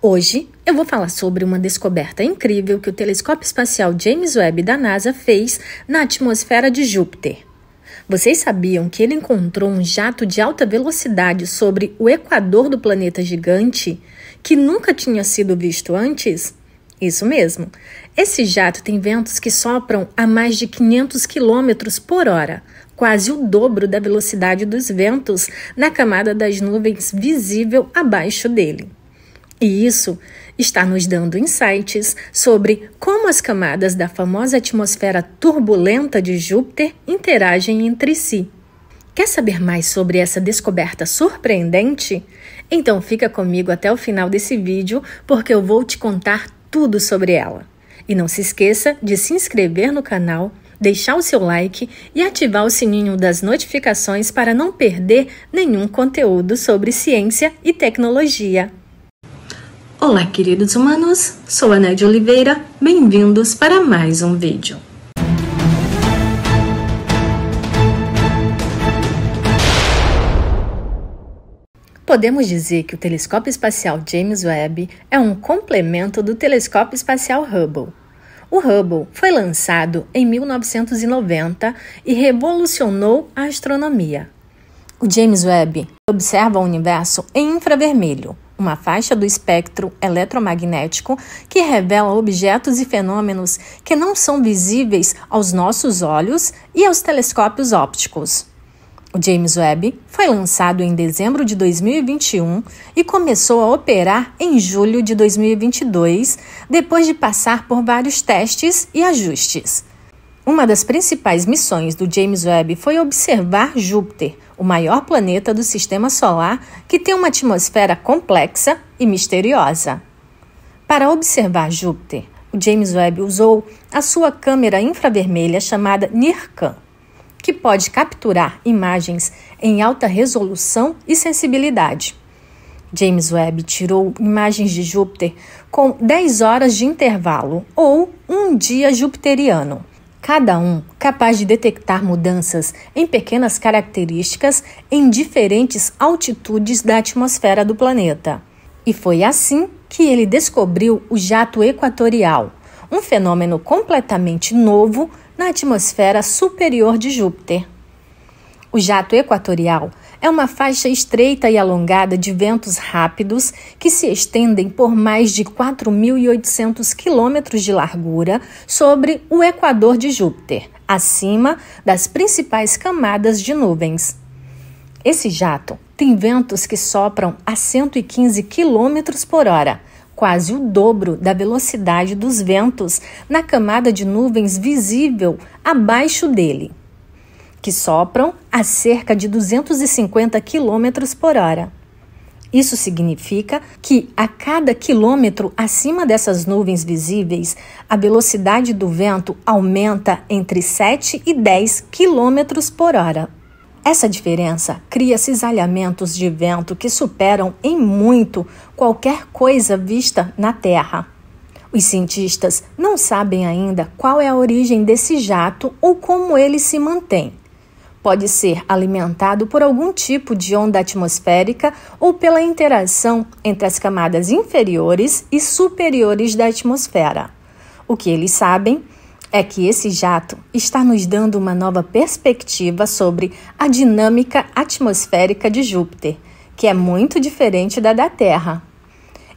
Hoje eu vou falar sobre uma descoberta incrível que o telescópio espacial James Webb da NASA fez na atmosfera de Júpiter. Vocês sabiam que ele encontrou um jato de alta velocidade sobre o equador do planeta gigante que nunca tinha sido visto antes? Isso mesmo. Esse jato tem ventos que sopram a mais de 500 km por hora, quase o dobro da velocidade dos ventos na camada das nuvens visível abaixo dele. E isso está nos dando insights sobre como as camadas da famosa atmosfera turbulenta de Júpiter interagem entre si. Quer saber mais sobre essa descoberta surpreendente? Então fica comigo até o final desse vídeo, porque eu vou te contar tudo sobre ela. E não se esqueça de se inscrever no canal, deixar o seu like e ativar o sininho das notificações para não perder nenhum conteúdo sobre ciência e tecnologia. Olá, queridos humanos, sou a Ned Oliveira, bem-vindos para mais um vídeo. Podemos dizer que o telescópio espacial James Webb é um complemento do telescópio espacial Hubble. O Hubble foi lançado em 1990 e revolucionou a astronomia. O James Webb observa o universo em infravermelho, uma faixa do espectro eletromagnético que revela objetos e fenômenos que não são visíveis aos nossos olhos e aos telescópios ópticos. O James Webb foi lançado em dezembro de 2021 e começou a operar em julho de 2022, depois de passar por vários testes e ajustes. Uma das principais missões do James Webb foi observar Júpiter, o maior planeta do sistema solar, que tem uma atmosfera complexa e misteriosa. Para observar Júpiter, o James Webb usou a sua câmera infravermelha chamada NIRCAM, que pode capturar imagens em alta resolução e sensibilidade. James Webb tirou imagens de Júpiter com 10 horas de intervalo ou um dia jupiteriano cada um capaz de detectar mudanças em pequenas características em diferentes altitudes da atmosfera do planeta. E foi assim que ele descobriu o jato equatorial, um fenômeno completamente novo na atmosfera superior de Júpiter. O jato equatorial é uma faixa estreita e alongada de ventos rápidos que se estendem por mais de 4.800 quilômetros de largura sobre o equador de Júpiter, acima das principais camadas de nuvens. Esse jato tem ventos que sopram a 115 quilômetros por hora, quase o dobro da velocidade dos ventos na camada de nuvens visível abaixo dele que sopram a cerca de 250 km por hora. Isso significa que a cada quilômetro acima dessas nuvens visíveis, a velocidade do vento aumenta entre 7 e 10 km por hora. Essa diferença cria cisalhamentos de vento que superam em muito qualquer coisa vista na Terra. Os cientistas não sabem ainda qual é a origem desse jato ou como ele se mantém pode ser alimentado por algum tipo de onda atmosférica ou pela interação entre as camadas inferiores e superiores da atmosfera. O que eles sabem é que esse jato está nos dando uma nova perspectiva sobre a dinâmica atmosférica de Júpiter, que é muito diferente da da Terra.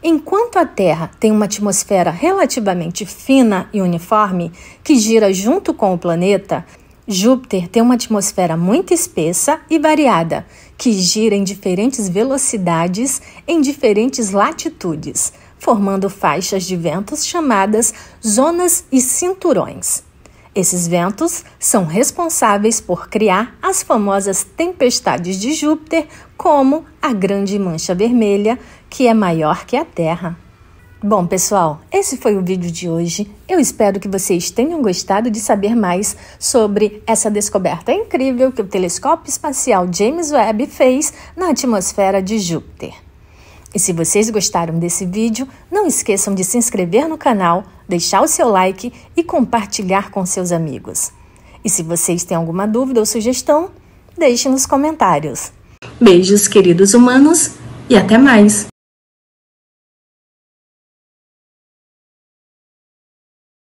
Enquanto a Terra tem uma atmosfera relativamente fina e uniforme que gira junto com o planeta, Júpiter tem uma atmosfera muito espessa e variada, que gira em diferentes velocidades em diferentes latitudes, formando faixas de ventos chamadas zonas e cinturões. Esses ventos são responsáveis por criar as famosas tempestades de Júpiter, como a Grande Mancha Vermelha, que é maior que a Terra. Bom, pessoal, esse foi o vídeo de hoje. Eu espero que vocês tenham gostado de saber mais sobre essa descoberta incrível que o telescópio espacial James Webb fez na atmosfera de Júpiter. E se vocês gostaram desse vídeo, não esqueçam de se inscrever no canal, deixar o seu like e compartilhar com seus amigos. E se vocês têm alguma dúvida ou sugestão, deixe nos comentários. Beijos, queridos humanos, e até mais!